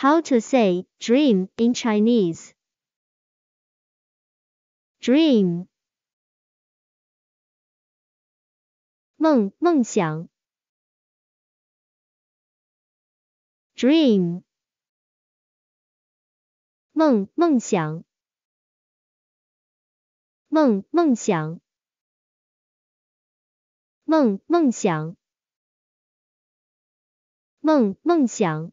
How to say dream in Chinese? Dream. Dream. 梦梦想.梦梦想。梦梦想。梦梦想。梦梦想。